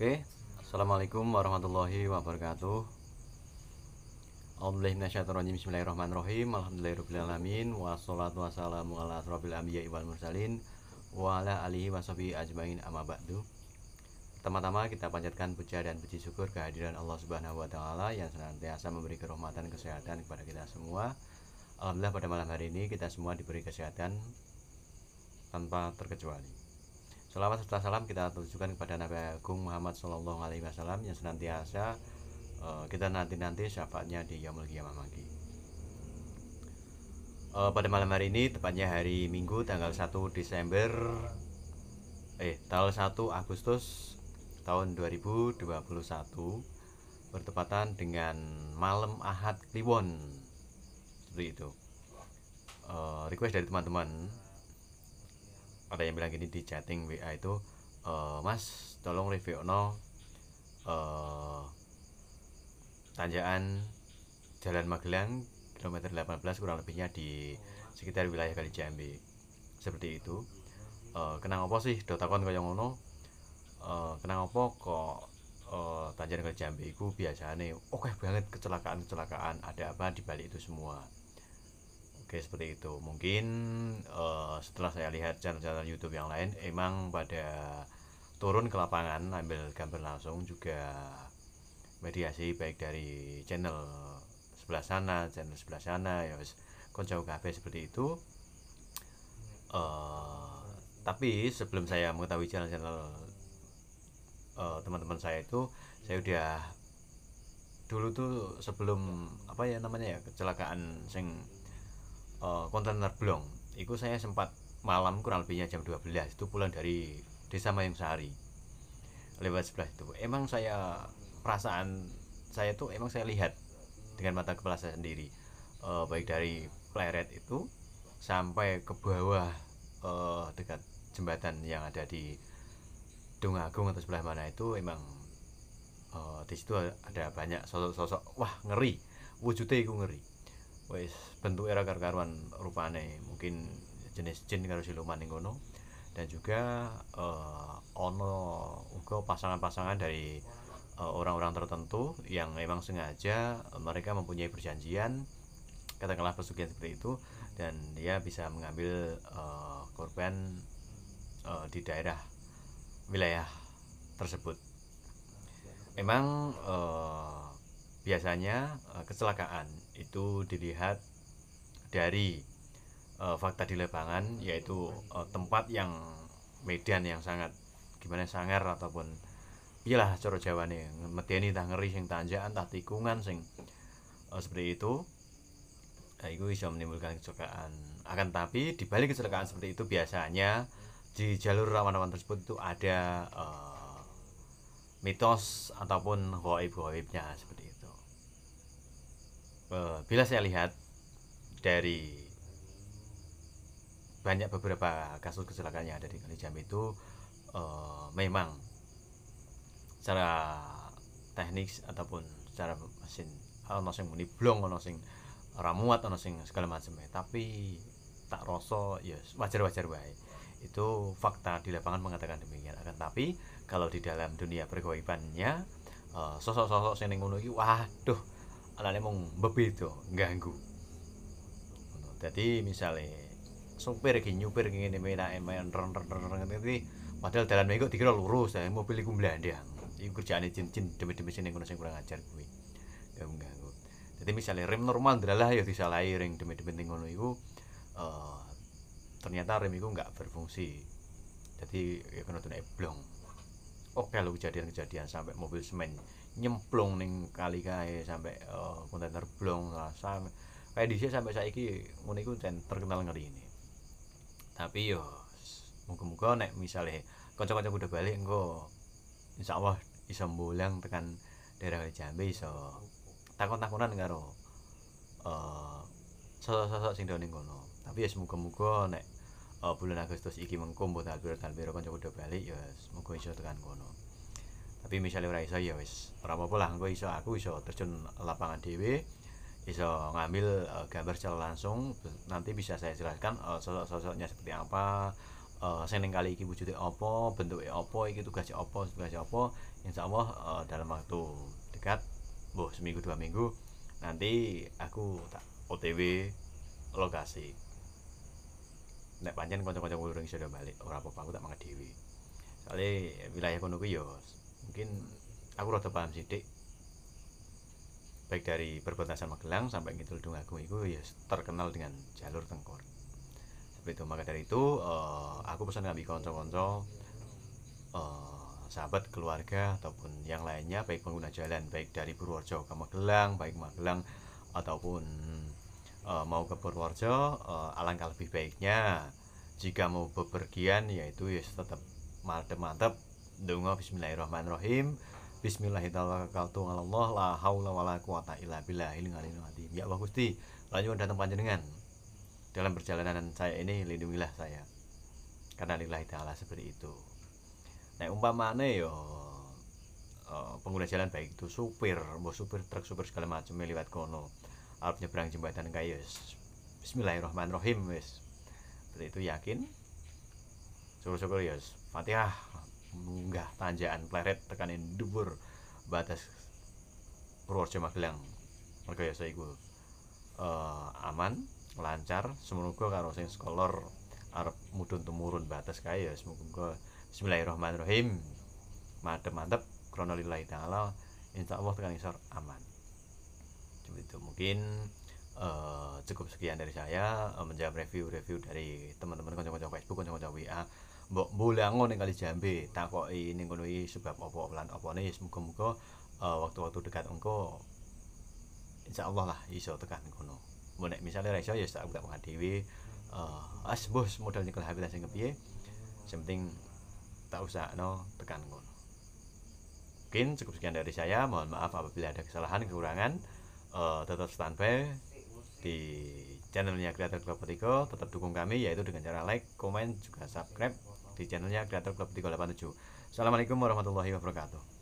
Oke, Assalamualaikum warahmatullahi wabarakatuh Alhamdulillahirrahmanirrahim Bismillahirrahmanirrahim Alhamdulillahirrahmanirrahim Wassalatu wassalamu ala asrabil anbiya wal mursalin Wa ala alihi washabi ajmain amma ba'du Pertama-tama kita panjatkan puja dan puji syukur kehadiran Allah Subhanahu wa taala yang senantiasa memberi kerahmatan kesehatan kepada kita semua. Alhamdulillah pada malam hari ini kita semua diberi kesehatan tanpa terkecuali. Salawat serta salam kita tujukan kepada Nabi Agung Muhammad Sallallahu Alaihi Wasallam yang senantiasa eh, kita nanti-nanti syafaatnya di Yaumul Qiyamah eh, pada malam hari ini, tepatnya hari Minggu tanggal 1 Desember eh tanggal 1 Agustus tahun 2021 bertepatan dengan malam Ahad Kliwon seperti itu. Eh, request dari teman-teman ada yang bilang gini di chatting WA itu e, Mas tolong review no e, eh, tanjakan Jalan Magelang kilometer 18 kurang lebihnya di sekitar wilayah Kali Jambi seperti itu e, kenang apa sih dotakon kaya ngono e, kenang apa kok e, tanjakan Kali Jambi itu biasanya oke okay banget kecelakaan-kecelakaan ada apa di balik itu semua Oke seperti itu. Mungkin uh, setelah saya lihat channel-channel YouTube yang lain, emang pada turun ke lapangan ambil gambar langsung juga mediasi baik dari channel sebelah sana, channel sebelah sana, ya wes kon seperti itu. Uh, tapi sebelum saya mengetahui channel-channel teman eh, teman-teman saya itu, saya udah dulu tuh sebelum apa ya namanya ya kecelakaan sing Eh, kontainer blong itu saya sempat malam kurang lebihnya jam 12 itu pulang dari desa Mayung Sari lewat sebelah itu emang saya perasaan saya tuh emang saya lihat dengan mata kepala saya sendiri e, baik dari pleret itu sampai ke bawah e, dekat jembatan yang ada di Dungagung atau sebelah mana itu emang e, di situ ada banyak sosok-sosok wah ngeri wujudnya itu ngeri wis bentuk era karuan rupane mungkin jenis jin karo siluman ning kono dan juga uh, ono uga pasangan-pasangan dari orang eh, orang-orang tertentu yang memang sengaja mereka mempunyai perjanjian katakanlah pesugihan seperti itu dan dia bisa mengambil uh, korban uh, di daerah wilayah tersebut. Memang uh, biasanya eh, kecelakaan itu dilihat dari eh, fakta di lapangan yaitu eh, tempat yang medan yang sangat gimana sangar ataupun coro jawa nih medeni tah ngeri yang tanjakan tah tikungan sing seperti itu itu bisa menimbulkan kecelakaan akan tapi di balik kecelakaan seperti itu biasanya di jalur rawan-rawan tersebut itu ada uh, mitos ataupun goib-goibnya seperti itu Eh, bila saya lihat dari banyak beberapa kasus kecelakaan yang ada di Kali Jambi itu uh, memang secara teknis ataupun secara mesin ono sing muni blong ono sing ora muat ono sing segala macam tapi tak rasa ya wajar-wajar baik itu fakta di lapangan mengatakan demikian akan tapi kalau di dalam dunia pergoibannya eh, sosok-sosok sing ngono iki waduh alane mung itu ganggu jadi misalnya sopir ki nyupir ki ngene menake men ren ren ren ngene padahal dalan kok dikira lurus ya mobil itu blandang iku kerjane cincin demi-demi yang ngono kurang ajar gue, ya mengganggu jadi misalnya rem normal adalah ya disalahi ring demi-demi yang iku itu eh, ternyata rem itu nggak berfungsi jadi ya kena tuh blong oke lalu lo kejadian-kejadian sampai mobil semen nyemplung ning kali kae sampai eh, kontainer blong rasa nah, kayak di sini sampai saiki ngono iku terkenal ngeri ini tapi yo muga-muga nek misalnya kanca-kanca udah balik engko insyaallah iso mbolang tekan daerah Jambi so takon-takonan karo uh, sosok-sosok sing doning kono tapi ya semoga-moga nek uh, bulan Agustus iki mengko mbok tak albiro kanca udah balik ya semoga iso tekan kono tapi misalnya ora iso ya wis ora apa-apa lah engko iso aku iso terjun lapangan dhewe iso ngambil uh, gambar secara langsung nanti bisa saya jelaskan uh, sosok-sosoknya seperti apa uh, eh, seneng kali iki wujudnya opo bentuk apa iki tugasnya apa tugasnya apa insya Allah uh, dalam waktu dekat boh seminggu dua minggu nanti aku tak OTW lokasi nek panjang kocok-kocok urung sudah balik orang apa-apa aku tak mengadili soalnya wilayah kono ku yo mungkin aku rada paham sithik baik dari perbatasan Magelang sampai Kidul Dungagung itu ya terkenal dengan jalur tengkor seperti itu maka dari itu uh, aku pesan ngambil konco-konco uh, sahabat keluarga ataupun yang lainnya baik pengguna jalan baik dari Purworejo ke Magelang baik Magelang ataupun uh, mau ke Purworejo uh, alangkah lebih baiknya jika mau bepergian yaitu ya tetap mantep-mantep Dungo bismillahirrahmanirrahim Bismillahirrahmanirrahim la haula wala quwata illa billahil ya Allah Gusti lanjut datang panjenengan dalam perjalanan saya ini lindungilah saya karena lillahi taala seperti itu nah umpamanya yo eh, pengguna jalan baik itu supir mau supir truk supir segala macam melihat kono arep nyebrang jembatan kayak Bismillahirrahmanirrahim wes. seperti itu yakin syukur-syukur ya Fatihah munggah tanjakan pleret tekanin dubur batas Purworejo Magelang. ya saya uh, eh, aman, lancar, semoga karo sing sekolor arep mudun temurun batas kaya ya semoga bismillahirrahmanirrahim. mantep mantep krana lillahi taala allah tekan sor aman. Cuma itu mungkin uh, cukup sekian dari saya uh, menjawab review-review dari teman-teman kocok-kocok Facebook, kocok-kocok WA mbok mulango ning kali jambe takoki ning kono iki sebab apa lan opo muga-muga uh, waktu-waktu dekat engko insyaallah lah iso tekan kono mun nek misale iso ya tak buka dhewe uh, eh, asbus modal nyekel habitat sing kepiye sing penting tak usah no tekan ngono mungkin cukup sekian dari saya mohon maaf apabila ada kesalahan kekurangan uh, tetap standby di channelnya Creator Club Vertigo tetap dukung kami yaitu dengan cara like, komen, juga subscribe di channelnya Creator Club 387 Assalamualaikum warahmatullahi wabarakatuh